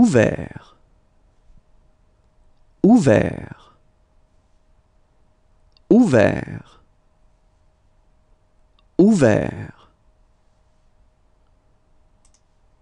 ouvert, ouvert, ouvert, ouvert.